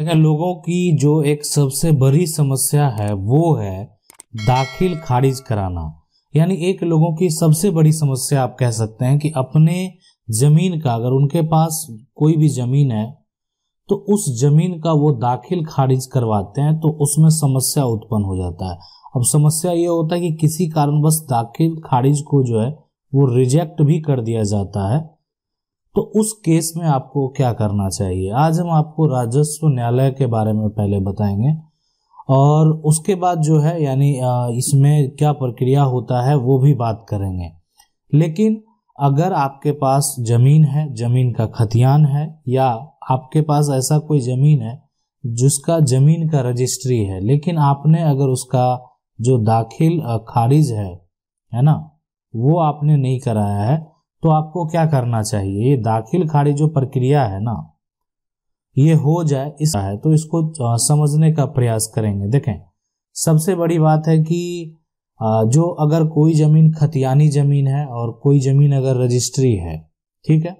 देखा लोगों की जो एक सबसे बड़ी समस्या है वो है दाखिल खारिज कराना यानी एक लोगों की सबसे बड़ी समस्या आप कह सकते हैं कि अपने ज़मीन का अगर उनके पास कोई भी ज़मीन है तो उस ज़मीन का वो दाखिल खारिज करवाते हैं तो उसमें समस्या उत्पन्न हो जाता है अब समस्या ये होता है कि किसी कारणवश दाखिल खारिज को जो है वो रिजेक्ट भी कर दिया जाता है तो उस केस में आपको क्या करना चाहिए आज हम आपको राजस्व न्यायालय के बारे में पहले बताएंगे और उसके बाद जो है यानी इसमें क्या प्रक्रिया होता है वो भी बात करेंगे लेकिन अगर आपके पास ज़मीन है ज़मीन का खतियान है या आपके पास ऐसा कोई ज़मीन है जिसका ज़मीन का रजिस्ट्री है लेकिन आपने अगर उसका जो दाखिल खारिज है है ना वो आपने नहीं कराया है तो आपको क्या करना चाहिए ये दाखिल खारिज जो प्रक्रिया है ना ये हो जाए इस है तो इसको समझने का प्रयास करेंगे देखें सबसे बड़ी बात है कि जो अगर कोई ज़मीन खतियानी ज़मीन है और कोई ज़मीन अगर रजिस्ट्री है ठीक है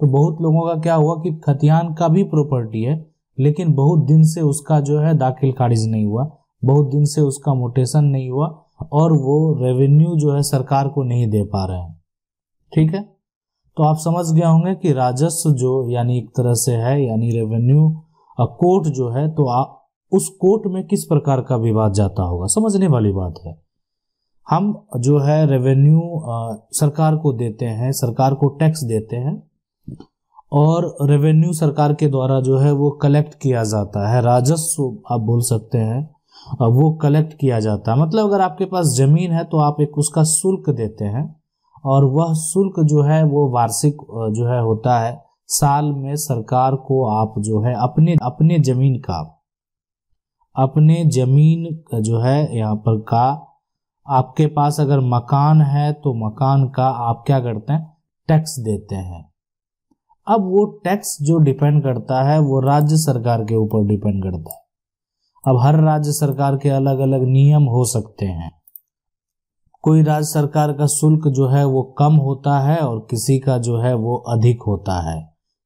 तो बहुत लोगों का क्या हुआ कि खतियान का भी प्रॉपर्टी है लेकिन बहुत दिन से उसका जो है दाखिल खारिज नहीं हुआ बहुत दिन से उसका मोटेशन नहीं हुआ और वो रेवेन्यू जो है सरकार को नहीं दे पा रहे हैं ठीक है तो आप समझ गए होंगे कि राजस्व जो यानी एक तरह से है यानी रेवेन्यू कोर्ट जो है तो आ, उस कोर्ट में किस प्रकार का विवाद जाता होगा समझने वाली बात है हम जो है रेवेन्यू सरकार को देते हैं सरकार को टैक्स देते हैं और रेवेन्यू सरकार के द्वारा जो है वो कलेक्ट किया जाता है राजस्व आप बोल सकते हैं वो कलेक्ट किया जाता है मतलब अगर आपके पास ज़मीन है तो आप एक उसका शुल्क देते हैं और वह शुल्क जो है वो वार्षिक जो है होता है साल में सरकार को आप जो है अपने अपने जमीन का अपने जमीन जो है यहाँ पर का आपके पास अगर मकान है तो मकान का आप क्या करते हैं टैक्स देते हैं अब वो टैक्स जो डिपेंड करता है वो राज्य सरकार के ऊपर डिपेंड करता है अब हर राज्य सरकार के अलग अलग नियम हो सकते हैं कोई राज्य सरकार का शुल्क जो है वो कम होता है और किसी का जो है वो अधिक होता है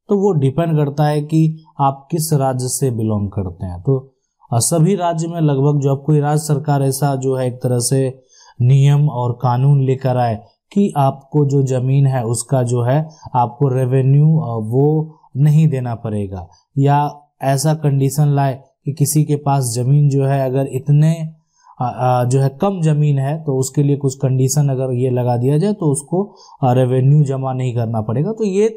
तो वो डिपेंड करता है कि आप किस राज्य से बिलोंग करते हैं तो सभी राज्य में लगभग जो अब कोई राज्य सरकार ऐसा जो है एक तरह से नियम और कानून लेकर आए कि आपको जो जमीन है उसका जो है आपको रेवेन्यू वो नहीं देना पड़ेगा या ऐसा कंडीशन लाए कि किसी के पास जमीन जो है अगर इतने जो है कम ज़मीन है तो उसके लिए कुछ कंडीशन अगर ये लगा दिया जाए तो उसको रेवेन्यू जमा नहीं करना पड़ेगा तो ये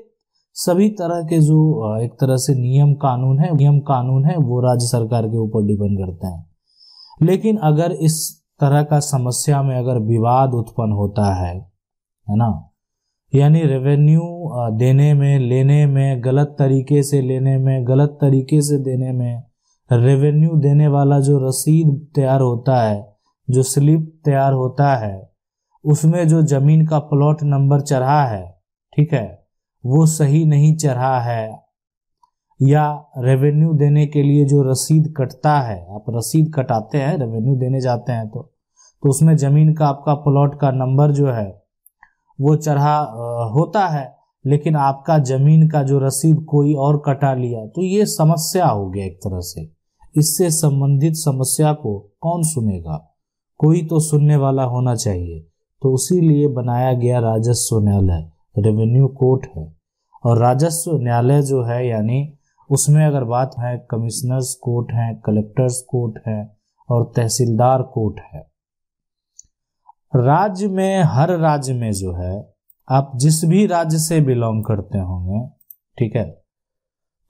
सभी तरह के जो एक तरह से नियम कानून है नियम कानून है वो राज्य सरकार के ऊपर डिपेंड करते हैं लेकिन अगर इस तरह का समस्या में अगर विवाद उत्पन्न होता है है ना यानी रेवेन्यू देने में लेने में गलत तरीके से लेने में गलत तरीके से देने में रेवेन्यू देने वाला जो रसीद तैयार होता है जो स्लिप तैयार होता है उसमें जो जमीन का प्लॉट नंबर चढ़ा है ठीक है वो सही नहीं चढ़ा है या रेवेन्यू देने के लिए जो रसीद कटता है आप रसीद कटाते हैं रेवेन्यू देने जाते हैं तो तो उसमें ज़मीन का आपका प्लॉट का नंबर जो है वो चढ़ा होता है लेकिन आपका ज़मीन का जो रसीद कोई और कटा लिया तो ये समस्या हो गया एक तरह से इससे संबंधित समस्या को कौन सुनेगा कोई तो सुनने वाला होना चाहिए तो उसी लिए बनाया गया राजस्व न्यायालय रेवेन्यू कोर्ट है और राजस्व न्यायालय जो है यानी उसमें अगर बात है कमिश्नर्स कोर्ट है कलेक्टर्स कोर्ट है और तहसीलदार कोर्ट है राज्य में हर राज्य में जो है आप जिस भी राज्य से बिलोंग करते होंगे ठीक है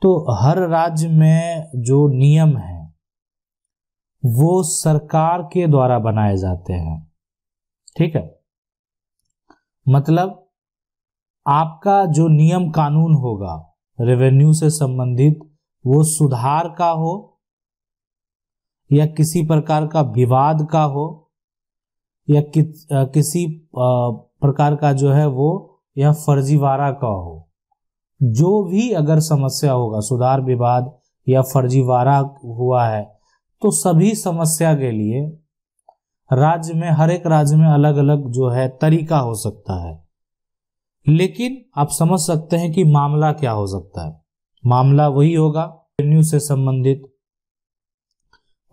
तो हर राज्य में जो नियम है वो सरकार के द्वारा बनाए जाते हैं ठीक है मतलब आपका जो नियम कानून होगा रेवेन्यू से संबंधित वो सुधार का हो या किसी प्रकार का विवाद का हो या कि, आ, किसी आ, प्रकार का जो है वो या फर्जीवाड़ा का हो जो भी अगर समस्या होगा सुधार विवाद या फर्जीवाड़ा हुआ है तो सभी समस्या के लिए राज्य में हर एक राज्य में अलग अलग जो है तरीका हो सकता है लेकिन आप समझ सकते हैं कि मामला क्या हो सकता है मामला वही होगा रेवेन्यू से संबंधित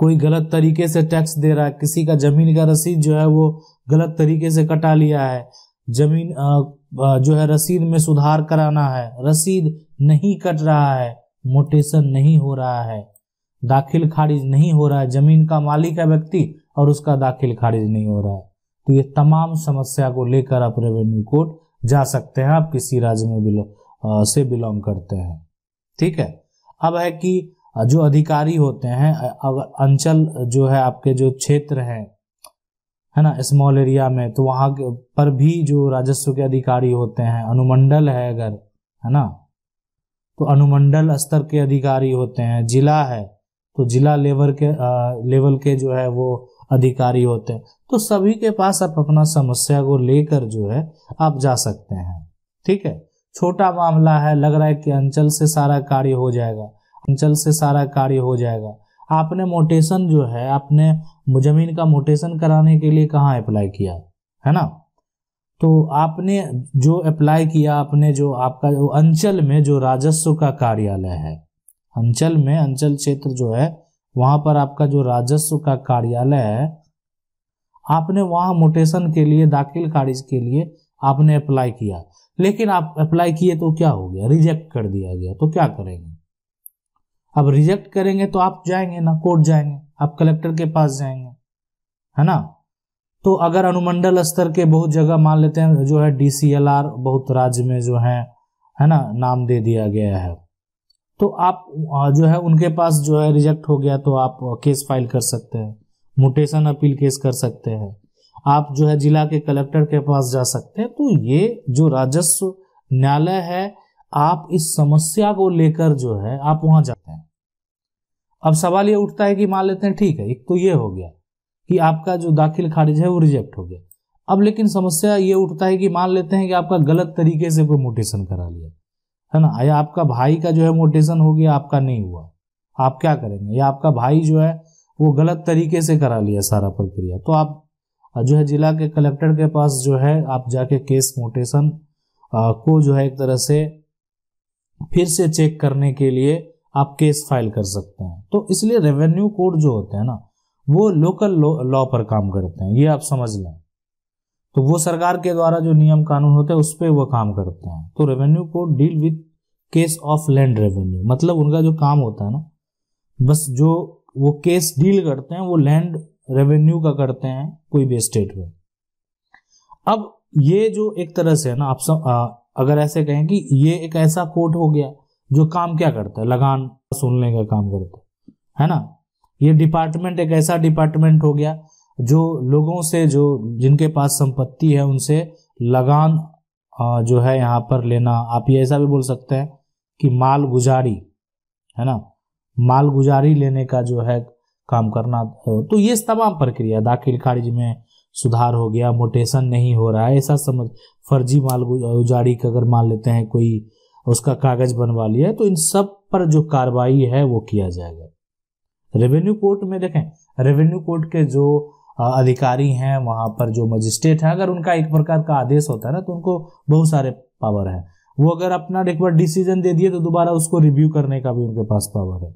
कोई गलत तरीके से टैक्स दे रहा है किसी का जमीन का रसीद जो है वो गलत तरीके से कटा लिया है जमीन जो है रसीद में सुधार कराना है रसीद नहीं कट रहा है मोटेशन नहीं हो रहा है दाखिल खारिज नहीं हो रहा है जमीन का मालिक है व्यक्ति और उसका दाखिल खारिज नहीं हो रहा है तो ये तमाम समस्या को लेकर आप रेवेन्यू कोर्ट जा सकते हैं आप किसी राज्य में बिलो, से बिलोंग करते हैं ठीक है अब है कि जो अधिकारी होते हैं अगर अंचल जो है आपके जो क्षेत्र है है ना स्मॉल एरिया में तो वहां पर भी जो राजस्व के अधिकारी होते हैं अनुमंडल है अगर है ना तो अनुमंडल स्तर के अधिकारी होते हैं जिला है तो जिला लेवल के लेवल के जो है वो अधिकारी होते हैं तो सभी के पास आप अपना समस्या को लेकर जो है आप जा सकते हैं ठीक है छोटा मामला है लग रहा है कि अंचल से सारा कार्य हो जाएगा अंचल से सारा कार्य हो जाएगा आपने मोटेशन जो है आपने जमीन का मोटेशन कराने के लिए कहाँ अप्लाई किया है ना तो आपने जो अप्लाई किया आपने जो आपका जो अंचल में जो राजस्व का कार्यालय है अंचल में अंचल क्षेत्र जो है वहां पर आपका जो राजस्व का कार्यालय है आपने वहां मोटेशन के लिए दाखिल खारिज के लिए आपने अप्लाई किया लेकिन आप अप्लाई किए तो क्या हो गया रिजेक्ट कर दिया गया तो क्या करेंगे अब रिजेक्ट करेंगे तो आप जाएंगे ना कोर्ट जाएंगे आप कलेक्टर के पास जाएंगे है ना तो अगर अनुमंडल स्तर के बहुत जगह मान लेते हैं जो है डीसीएलआर बहुत राज्य में जो है है ना नाम दे दिया गया है तो आप जो है उनके पास जो है रिजेक्ट हो गया तो आप केस फाइल कर सकते हैं मोटेशन अपील केस कर सकते हैं आप जो है जिला के कलेक्टर के पास जा सकते हैं तो ये जो राजस्व न्यायालय है आप इस समस्या को लेकर जो है आप वहां जाते हैं अब सवाल ये उठता है कि मान लेते हैं ठीक है एक तो ये हो गया कि आपका जो दाखिल खारिज है वो रिजेक्ट हो गया अब लेकिन समस्या ये उठता है कि मान लेते हैं कि आपका गलत तरीके से कोई मोटेशन करा लिया है ना या आपका भाई का जो है मोटेशन हो गया आपका नहीं हुआ आप क्या करेंगे या आपका भाई जो है वो गलत तरीके से करा लिया सारा प्रक्रिया तो आप जो है जिला के कलेक्टर के पास जो है आप जाके केस मोटेशन को जो है एक तरह से फिर से चेक करने के लिए आप केस फाइल कर सकते हैं तो इसलिए रेवेन्यू कोड जो होते हैं ना वो लोकल लॉ लो, पर काम करते हैं ये आप समझ लें तो वो सरकार के द्वारा जो नियम कानून होते हैं उस पर वो काम करते हैं तो रेवेन्यू को deal with case of land revenue मतलब उनका जो काम होता है ना बस जो वो केस डील करते हैं वो लैंड रेवेन्यू का करते हैं कोई भी स्टेट में अब ये जो एक तरह से है ना आप सब अगर ऐसे कहें कि ये एक ऐसा कोर्ट हो गया जो काम क्या करता है लगान सुनने का काम करता है है ना ये डिपार्टमेंट एक ऐसा डिपार्टमेंट हो गया जो लोगों से जो जिनके पास संपत्ति है उनसे लगान जो है यहाँ पर लेना आप ये ऐसा भी बोल सकते हैं कि माल गुजारी है ना माल गुजारी लेने का जो है काम करना तो ये तमाम प्रक्रिया दाखिल खारिज में सुधार हो गया मोटेशन नहीं हो रहा है ऐसा समझ फर्जी माल गुजारी का अगर मान लेते हैं कोई उसका कागज बनवा लिया तो इन सब पर जो कार्रवाई है वो किया जाएगा रेवेन्यू कोर्ट में देखें रेवेन्यू कोर्ट के जो अधिकारी हैं वहाँ पर जो मजिस्ट्रेट है अगर उनका एक प्रकार का आदेश होता है ना तो उनको बहुत सारे पावर है वो अगर अपना एक बार डिसीजन दे दिए तो दोबारा उसको रिव्यू करने का भी उनके पास पावर है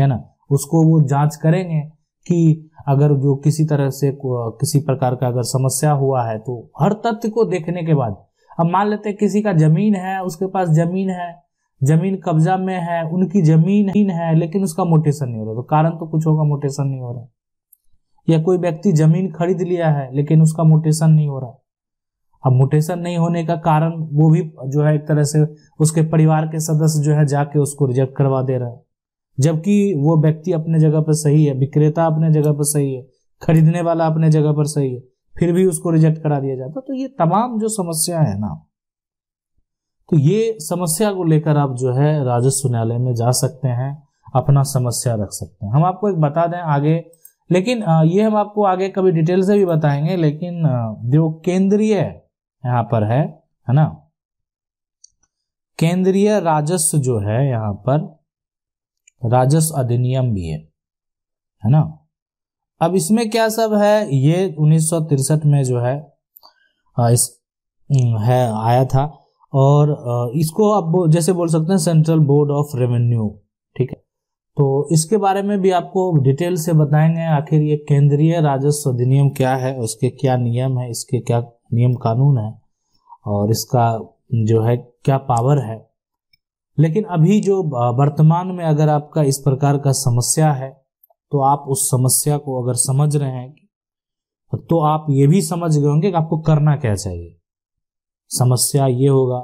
है ना उसको वो जांच करेंगे कि अगर जो किसी तरह से किसी प्रकार का अगर समस्या हुआ है तो हर तथ्य को देखने के बाद अब मान लेते हैं किसी का जमीन है उसके पास जमीन है जमीन कब्जा में है उनकी जमीन है लेकिन उसका मोटेशन नहीं हो रहा तो कारण तो कुछ होगा मोटेशन नहीं हो रहा या कोई व्यक्ति जमीन खरीद लिया है लेकिन उसका मोटेशन नहीं हो रहा अब मोटेशन नहीं होने का कारण वो भी जो है एक तरह से उसके परिवार के सदस्य जो है जाके उसको रिजेक्ट करवा दे रहे हैं जबकि वो व्यक्ति अपने जगह पर सही है विक्रेता अपने जगह पर सही है खरीदने वाला अपने जगह पर सही है फिर भी उसको रिजेक्ट करा दिया जाता तो ये तमाम जो समस्या है ना तो ये समस्या को लेकर आप जो है राजस्व न्यायालय में जा सकते हैं अपना समस्या रख सकते हैं हम आपको एक बता दें आगे लेकिन ये हम आपको आगे कभी डिटेल से भी बताएंगे लेकिन जो केंद्रीय यहाँ पर है है ना केंद्रीय राजस्व जो है यहाँ पर राजस्व अधिनियम भी है है ना अब इसमें क्या सब है ये उन्नीस में जो है इस है आया था और इसको आप जैसे बोल सकते हैं सेंट्रल बोर्ड ऑफ रेवेन्यू ठीक है तो इसके बारे में भी आपको डिटेल से बताएंगे आखिर ये केंद्रीय राजस्व अधिनियम क्या है उसके क्या नियम है इसके क्या नियम कानून है और इसका जो है क्या पावर है लेकिन अभी जो वर्तमान में अगर आपका इस प्रकार का समस्या है तो आप उस समस्या को अगर समझ रहे हैं तो आप ये भी समझ गए होंगे कि आपको करना क्या चाहिए समस्या ये होगा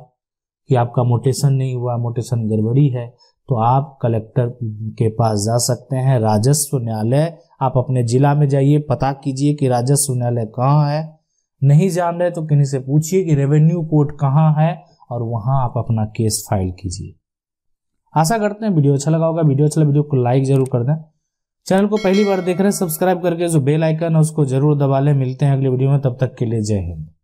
कि आपका मोटेशन नहीं हुआ मोटेशन गड़बड़ी है तो आप कलेक्टर के पास जा सकते हैं राजस्व न्यायालय आप अपने ज़िला में जाइए पता कीजिए कि राजस्व न्यायालय कहाँ है नहीं जान रहे तो किन्हीं से पूछिए कि रेवेन्यू कोर्ट कहाँ है और वहाँ आप अपना केस फाइल कीजिए आशा करते हैं वीडियो अच्छा लगा होगा वीडियो अच्छा लगा वीडियो को लाइक जरूर कर दें चैनल को पहली बार देख रहे हैं सब्सक्राइब करके जो बेल आइकन है उसको जरूर दबा लें मिलते हैं अगले वीडियो में तब तक के लिए जय हिंद